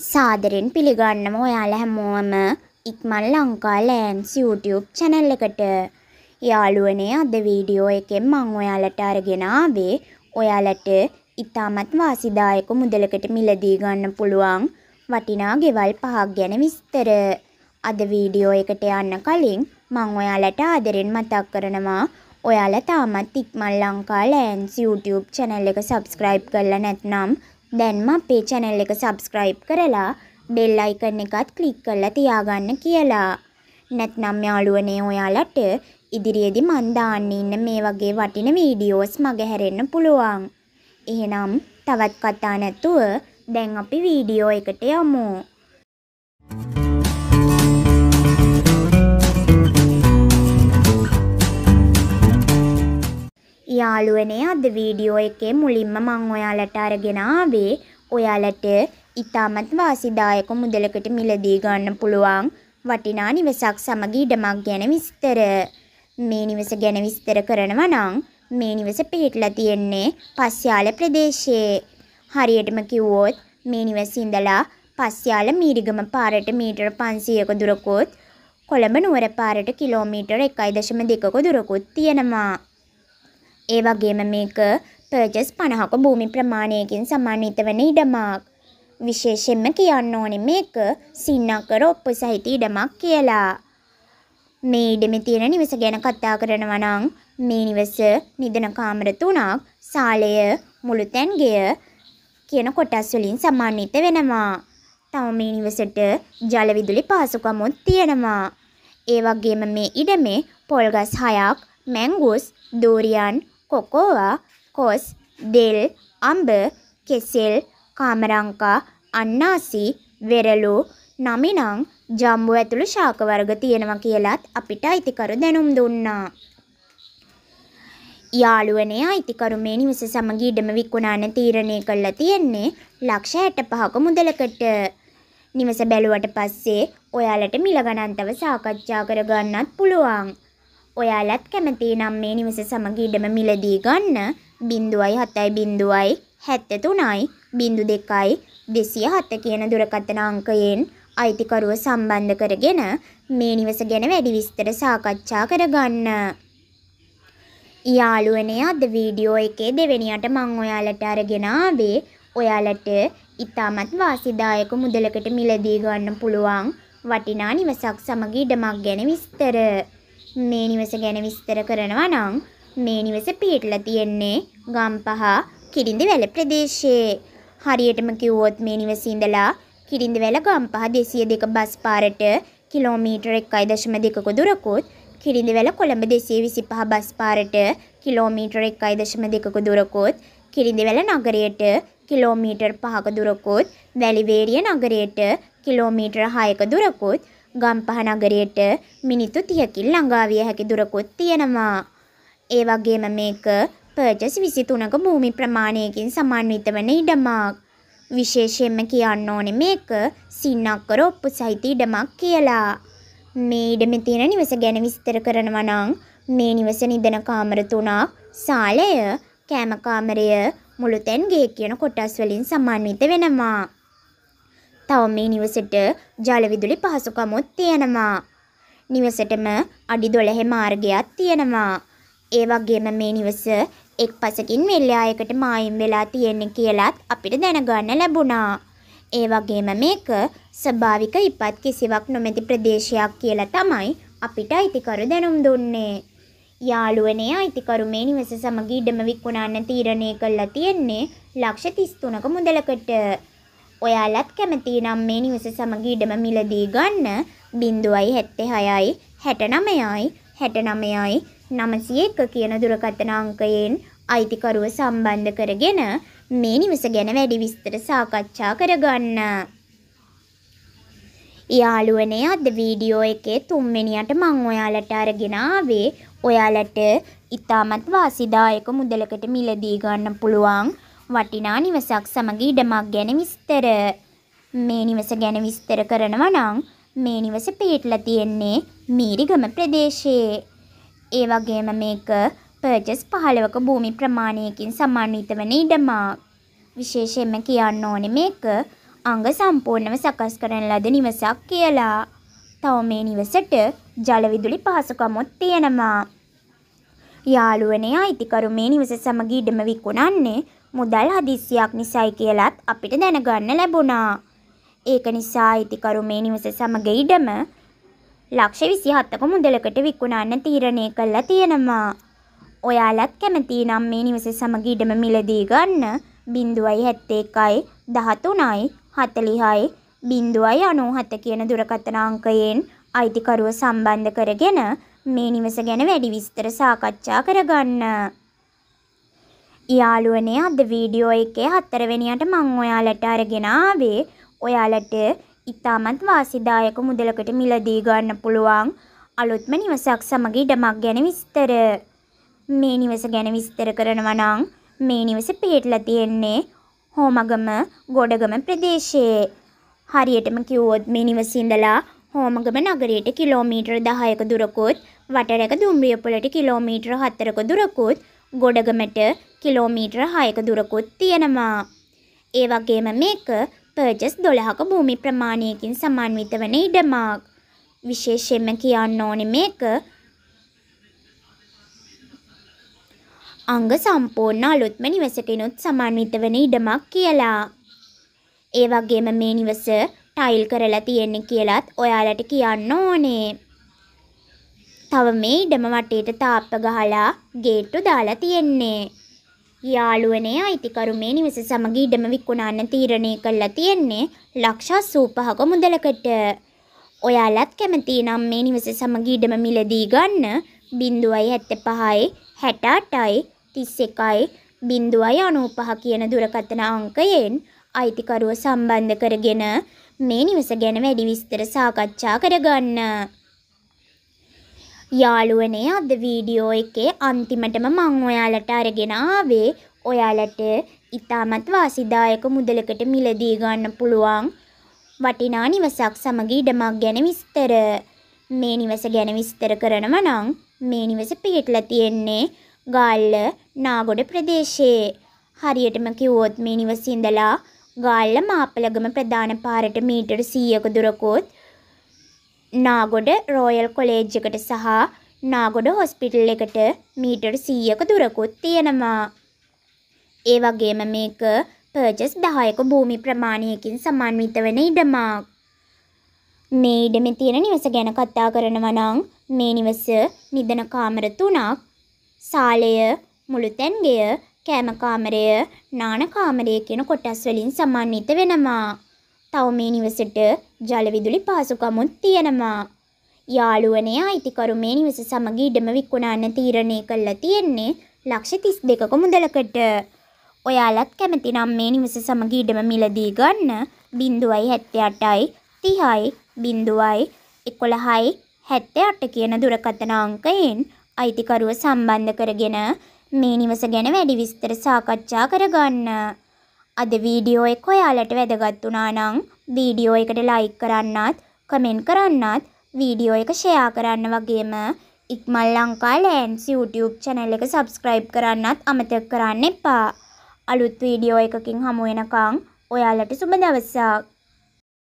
සාදරෙන් පිළිගන්නම ඔයාලා හැමෝම ඉක්මන් ලංකා ලෑම්ස් YouTube channel එකට. යාළුවනේ අද වීඩියෝ එකෙන් මම ඔයාලට අරගෙන ආවේ ඔයාලට ඉතාමත් වාසිදායක මුදලකට මිලදී ගන්න පුළුවන් වටිනා ගෙවල් පහක් ගැන විස්තර. අද වීඩියෝ එකට යන්න කලින් මම ඔයාලට ආදරෙන් මතක් කරනවා ඔයාලා තාමත් Ikman Lanka lands YouTube channel එක subscribe කරලා නැත්නම් දැන්ම අපේ channel එක subscribe කරලා bell icon එකත් click කරලා තියාගන්න කියලා. නැත්නම් යාළුවනේ ඔයාලට ඉදිරියේදී මන් දාන්න ඉන්න මේ වගේ වටින වීඩියෝස් මගේ හැරෙන්න පුළුවන්. එහෙනම් තවත් කතා නැතුව දැන් අපි වීඩියෝ එකට යමු. Thank you යාළුවනේ අද වීඩියෝ එකේ මුලින්ම මම ඔයාලට අරගෙන ආවේ ඔයාලට ඉතාමත් වාසිදායක මුදලකට මිලදී ගන්න පුළුවන් වටිනා නිවසක් සමග ඉඩමක් ගැන විස්තර. මේ නිවස ගැන විස්තර කරනවා නම් මේ නිවස පිහිටලා තියෙන්නේ පස්යාල ප්‍රදේශයේ. හරියටම කිව්වොත් මේ නිවසේ ඉඳලා පස්යාල මීරිගම පාරට මීටර 500ක දුරකුත් කොළඹ නුවර පාරට කිලෝමීටර 1.2ක දුරකුත් තියෙනවා. ඒ වගේම මේක පර්ජස් පණහක භූමි ප්‍රමාණයකින් සමාන්විත වන ඉඩමක්. විශේෂෙන්ම කියන්න ඕනේ මේක සින්නකර ඔප්පු සහිත ඉඩමක් කියලා. මේ ඉඩමේ තියෙන නිවස ගැන කතා කරනවා නම් මේ නිවස නිදන කාමර තුනක්, සාලය, මුළු තැන්ගය කියන කොටස් වලින් සමාන්විත වෙනවා. තව මේ නිවසට ජල විදුලි පහසුකම්ත් තියෙනවා. ඒ වගේම මේ ඉඩමේ පොල්ගස් 6ක්, මැංගුස්, දෝරියන්, කොකෝවා කොස් දෙල් අඹ කෙසෙල් කාමරංකා අන්නාසි වෙරළු නමිනං ජම්බු ඇතුළු ශාක වර්ග තියෙනවා කියලත් අපිට අයිතිකරු දැනුම් දුන්නා. යාළුවනේ අයිතිකරු මේ නිවස සමග ඉඩම විකුණාන තීරණය කළා තියෙන්නේ ලක්ෂ 65ක මුදලකට. නිවස බැලුවට පස්සේ ඔයාලට මිල ගණන්තව සාකච්ඡා කරගන්නත් පුළුවන්. ඔයාලත් කැමති නම් මේ නිවස සමග ඉඩම මිලදී ගන්න බින්දුවයි හතයි බින්දුවයි හැත්ත තුනයි බින්දු දෙකයි දෙසිය හත්ත කියන දුරකථන අංකයෙන් අයිතිකරුව සම්බන්ධ කරගෙන මේ නිවස ගැන වැඩි විස්තර සාකච්ඡා කරගන්න. යාළුවනේ අද වීඩියෝ එකේ දෙවෙනියට මං ඔයාලට අරගෙන ආවේ ඔයාලට ඉතාමත් වාසිදායක මුදලකට මිලදී ගන්න පුළුවන් වටිනා නිවසක් සමග ඉඩමක් ගැන විස්තර. මේ නිවස ගැන විස්තර කරනවා නම් මේ නිවස පිහිටලා තියෙන්නේ ගම්පහ කිරිඳිවැල ප්‍රදේශයේ. හරියටම කිව්වොත් මේ නිවසේ ඉඳලා කිරිඳිවැල ගම්පහ 202 බස් පාරට කිලෝමීටර් 1.2ක දුරකුත් කිරිඳිවැල කොළඹ 225 බස් පාරට කිලෝමීටර් 1.2ක දුරකුත් කිරිඳිවැල නගරයට කිලෝමීටර් 5ක දුරකුත් වැලිවේරිය නගරයට කිලෝමීටර් 6ක දුරකුත් ගම්පහ නගරයට මිනිත්තු 30කින් ළඟා විය හැකි දුරකුත් තියෙනවා. ඒ වගේම මේක පර්චස් 23ක භූමි ප්‍රමාණයකින් සමන්විත වන ඉඩමක්. විශේෂයෙන්ම කියන්න ඕනේ මේක සින්නක්කර ඔප්පු සහිත ඉඩමක් කියලා. මේ ඉඩමේ තියෙන නිවස ගැන විස්තර කරනවා නම් මේ නිවස නිදන කාමර තුනක්, ශාලය, කැම කාමරය, මුළුතැන් ගේ කියන කොටස් වලින් සමන්විත වෙනවා. තව මේ නිවසට ජලවිදුලි පහසුකමුත් තියෙනවා. නිවසටම අඩි 12 මාර්ගයක් තියෙනවා. ඒ වගේම මේ නිවස එක්පසකින් මිල්ලායකට මායිම් වෙලා තියෙන්නේ කියලත් අපිට දැනගන්න ලැබුණා. ඒ වගේම මේක ස්වභාවික ඉපත් කිසිවක් නොමැති ප්‍රදේශයක් කියලා තමයි අපිට අයිතිකරු දැනුම් දුන්නේ. යාළුවනේ අයිතිකරු මේ නිවස සමග ඉඩම විකුණන්න තීරණය කළා තියෙන්නේ ලක්ෂ 33ක මුදලකට. ඔයාලත් කැමති නම් මේ නිවස සමග ඉඩම මිලදී ගන්න 0.76යි 69යි 69යි 901 කියන දුරකථන අංකයෙන් අයිතිකරුව සම්බන්ධ කරගෙන මේ නිවස ගැන වැඩි විස්තර සාකච්ඡා කරගන්න. යාළුවනේ අද වීඩියෝ එකේ තුන්වෙනියට මම ඔයාලට අරගෙන ආවේ ඔයාලට ඉතාමත් වාසිදායක මුදලකට මිලදී ගන්න පුළුවන් වටිනා නිවසක් සමග ඉඩමක් ගැන විස්තර මේ නිවස ගැන විස්තර කරනවා නම් මේ නිවස පිහිටලා තියෙන්නේ මීරිගම ප්‍රදේශයේ. ඒ වගේම මේක පර්චස් 15ක භූමි ප්‍රමාණයකින් සමන්විත වන ඉඩමක්. විශේෂයෙන්ම කියන්න ඕනේ මේක අංග සම්පූර්ණව සකස් කරන ලද නිවසක් කියලා. තව මේ නිවසට ජල විදුලි පහසුකමුත් තියෙනවා. යාළුවනේ අයිතිකරු මේ නිවස සමග ඉඩම විකුණන්නේ මුදල් හදිස්සියක් නිසයි කියලත් අපිට දැනගන්න ලැබුණා. ඒක නිසා අයිතිකරු මේ නිවස සමග ඉඩම ලක්ෂ විසිහත්තක මුදලකට විකුණන්න තීරණය කළා තියෙනවා. ඔයාලත් කැමති නම් මේ නිවස සමග ඉඩම මිලදී ගන්න බිඳුවයි හැත්තේ එකයි දහතුනයි හතලිහයි බින්දුවයි අනූහත කියන දුරකථනාංකයෙන් අයිතිකරුව සම්බන්ධ කරගෙන මේ නිවස ගැන වැඩි විස්තර සාකච්ඡා කරගන්න. යාළුවනේ අද වීඩියෝ එකේ හතරවෙනියට මං ඔයාලට අරගෙන ආවේ ඔයාලට ඉතාමත් වාසිදායක මුදලකට මිලදී ගන්න පුළුවන් අලුත්ම නිවසක් සමග ඉඩමක් ගැන විස්තර. මේ නිවස ගැන විස්තර කරනවා නම් මේ නිවස පිහිටලා තියෙන්නේ හෝමගම ගොඩගම ප්‍රදේශයේ. හරියටම කිව්වොත් මේ නිවසේ ඉඳලා හෝමගම නගරයට කිලෝමීටර් 10ක දුරකුත් වටරැක දුම්රියපොළට කිලෝමීටර් 4ක දුරකුත් ගොඩගමට කිලෝමීටර හයක දුරකුත් තියෙනවා. ඒ වගේම මේක පර්ජස් දොළහක භූමි ප්‍රමාණයකින් සමන්විත වන ඉඩමක්. විශේෂයෙන්ම කියන්න ඕනෙ මේක අංග සම්පූර්ණ අලුත්ම නිවසටනුත් සමන්විත වන ඉඩමක් කියලා. ඒ වගේම මේ නිවස ටයිල් කරලා තියෙන්නේ කියලත් ඔයාලට කියන්න ඕනේ. තව මේ ඉඩම වටේට තාප්ප ගහලා ගේට්ටු දාලා තියෙන්නේ. යාළුවනේ අයිතිකරු මේ නිවස සමග ඉඩම විකුණන්න තීරණය කළා තියෙන්නේ ලක්ෂ 85ක මුදලකට. ඔයාලත් කැමති නම් මේ නිවස සමග ඉඩම මිලදී ගන්න 0.75යි 68යි 31යි 0.95 කියන දුරකථන අංකයෙන් අයිතිකරුව සම්බන්ධ කරගෙන මේ නිවස ගැන වැඩි විස්තර සාකච්ඡා කරගන්න. යාළුවනේ අද වීඩියෝ එකේ අන්තිමටම මං ඔයාලට අරගෙන ආවේ ඔයාලට ඉතාමත් වාසිදායක මුදලකට මිලදී ගන්න පුළුවන් වටිනා නිවසක් සමග ඉඩමක් ගැන විස්තර මේ නිවස ගැන විස්තර කරනවා නම් මේ නිවස පිහිටලා තියෙන්නේ ගාල්ල නාගොඩ ප්‍රදේශයේ හරියටම කිව්වොත් මේ නිවස ඉඳලා ගාල්ල මාපලගම ප්‍රධාන පාරට මීටර 100ක දුරකොත් නාගොඩ රෝයල් කොලේජ් එකට සහ නාගොඩ හොස්පිටල් එකට මීටර් 100ක දුරකුත් තියෙනවා. ඒ වගේම මේක පර්ජස් 10ක භූමි ප්‍රමාණයකින් සමන්විත වෙන ඉඩමක්. මේ ඉඩමේ තියෙන නිවස ගැන කතා කරනවා නම් මේ නිවස නිදන කාමර තුනක්, සාලය, මුළු තැන්ගෙය, කෑම කාමරය, නාන කාමරය කියන කොටස් වලින් සමන්විත වෙනවා. තව මේ නිවසට ජලවිදුලි පාසුකමුත් තියෙනවා. යාළුවනේ අයිතිකරු මේ නිවස සමග ඉඩම විකුණන්න තීරණය කළා තියෙන්නේ ලක්ෂ තිස් දෙකක මුදලකට. ඔයාලත් කැමති නම් මේ නිවස සමග ඉඩම මිලදී ගන්න බින්දුවයි හැත්තේ අටයි තිහයි බින්දුවයි එකොළහයි හැත්තේ අට කියන දුරකථන අංකයෙන් අයිතිකරුව සම්බන්ධ කරගෙන මේ නිවස ගැන වැඩි විස්තර සාකච්ඡා කරගන්න. අද වීඩියෝ එක ඔයාලට වැදගත් වුණා නම් වීඩියෝ එකට ලයික් කරන්නත්, කමෙන්ට් කරන්නත්, වීඩියෝ එක ෂෙයා කරන්න වගේම Ikman Lanka lands YouTube channel එක subscribe කරන්නත් අමතක කරන්න එපා. අලුත් වීඩියෝ එකකින් හමු වෙනකන් ඔයාලට සුබ දවසක්.